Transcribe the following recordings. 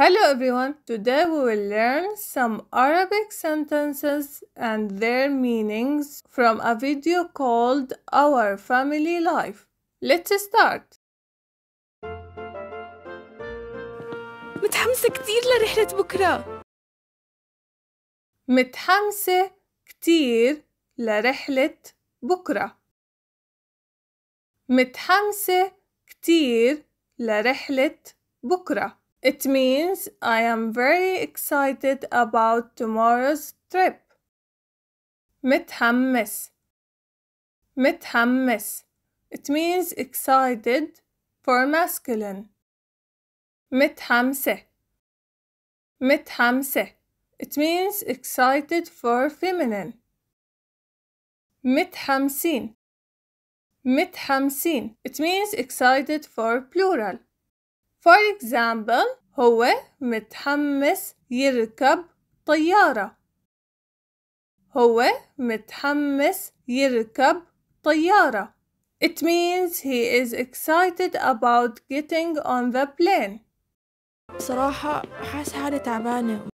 Hello everyone! Today we will learn some Arabic sentences and their meanings from a video called Our Family Life. Let's start! متحمسة كتير لرحلة بكرة متحمسة كتير لرحلة بكرة متحمسة كتير لرحلة بكرة. It means I am very excited about tomorrow's trip. متحمس متحمس It means excited for masculine. متحمسة متحمسة It means excited for feminine. متحمسين متحمسين It means excited for plural. For example هو متحمس يركب طيارة هو متحمس يركب طيارة It means he is excited about getting on the plane بصراحة حاسة حالي تعبانة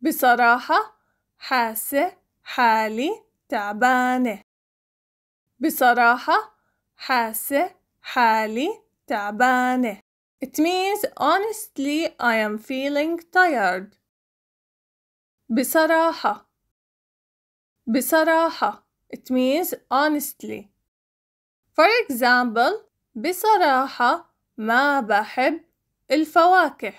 بصراحة حاسة حالي تعبانة بصراحة حاسة حالي تعبانة It means honestly I am feeling tired. بصراحة بصراحة It means honestly. For example, بصراحة ما بحب الفواكه.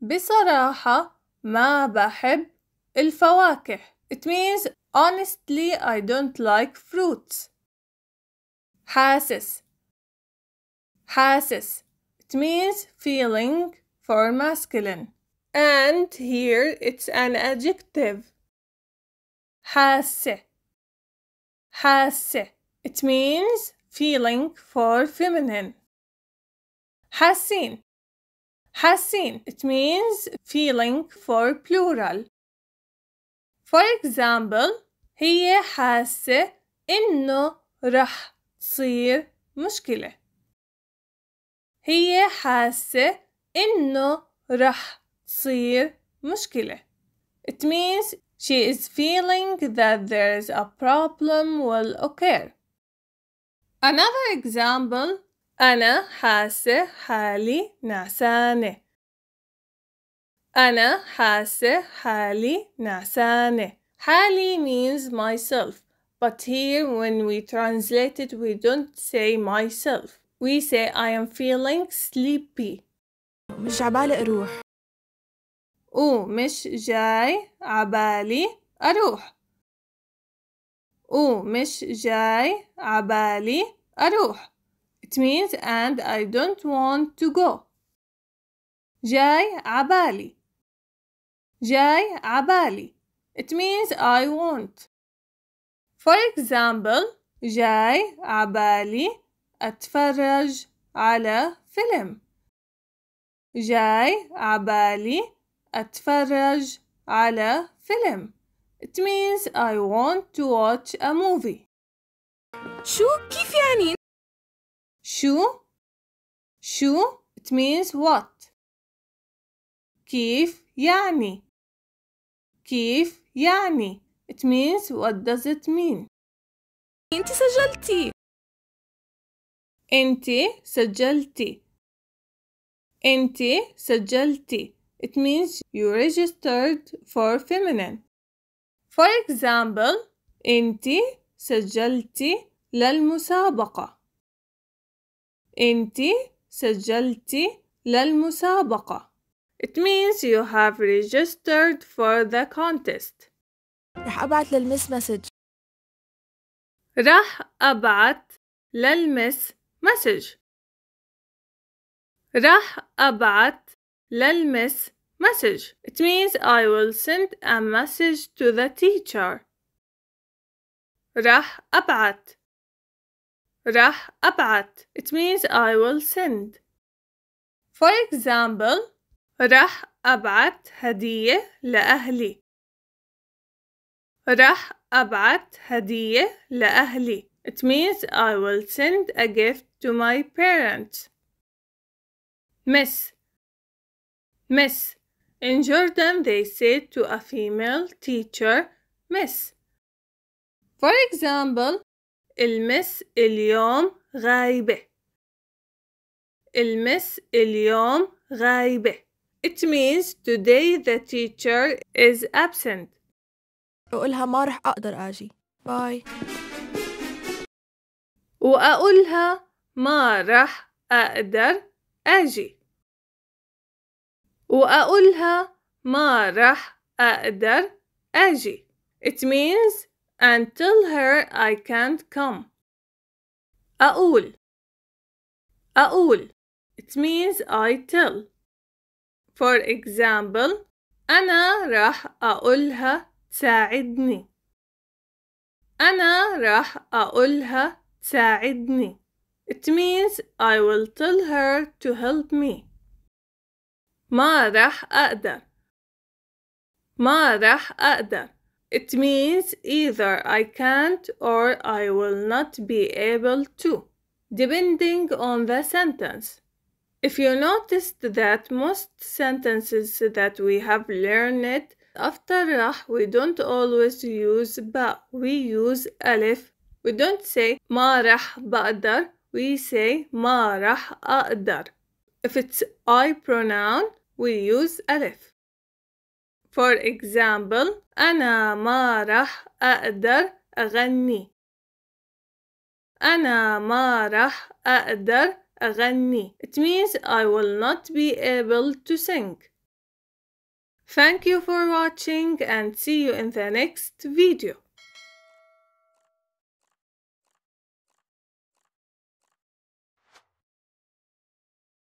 بصراحة ما بحب الفواكه. It means honestly I don't like fruits. حاسس حاسس it means feeling for masculine and here it's an adjective حاسة حاسة it means feeling for feminine حاسين حاسين it means feeling for plural for example هي حاسة إنه رح تصير مشكلة هي حاسة إنه رح تصير مشكلة. It means she is feeling that there's a problem will occur. Another example أنا حاسة حالي نعسانة. أنا حاسة حالي نعسانة. حالي means myself, but here when we translate it we don't say myself. We say I am feeling sleepy. مش عبالي أروح. مش جاي عبالي أروح. مش جاي عبالي أروح. It means and I don't want to go. جاي عبالي. جاي عبالي. It means I want. For example, جاي عبالي أتفرج على فيلم جاي عبالي أتفرج على فيلم It means I want to watch a movie شو كيف يعني؟ شو شو it means what كيف يعني كيف يعني it means what does it mean انت سجلتي أنت سجلتي أنت سجلتي It means you registered for feminine For example أنت سجلتي للمسابقة أنت سجلتي للمسابقة It means you have registered for the contest رح أبعت للمس مسج رح أبعت للمس message راح أبعث للمس message It means I will send a message to the teacher راح أبعث. راح أبعث. It means I will send For example راح أبعث هدية لأهلي راح أبعث هدية لأهلي It means I will send a gift to my parents. Miss Miss In Jordan they say to a female teacher Miss For example المس اليوم غايبة المس اليوم غايبة It means today the teacher is absent وقولها ما رح أقدر أجي باي وأقولها ما راح أقدر أجي وأقولها ما راح أقدر أجي It means and tell her I can't come أقول أقول It means I tell For example أنا راح أقولها تساعدني أنا راح أقولها تساعدني It means I will tell her to help me. ما راح أقدر. ما راح أقدر. It means either I can't or I will not be able to, depending on the sentence. If you noticed that most sentences that we have learned after rah, we don't always use ba, we use alif. We don't say ما راح بقدر we say ما راح أقدر. If it's I pronoun, we use ألف. For example, أنا ما رح أقدر أغني. أنا ما رح أقدر أغني. It means I will not be able to sing. Thank you for watching and see you in the next video.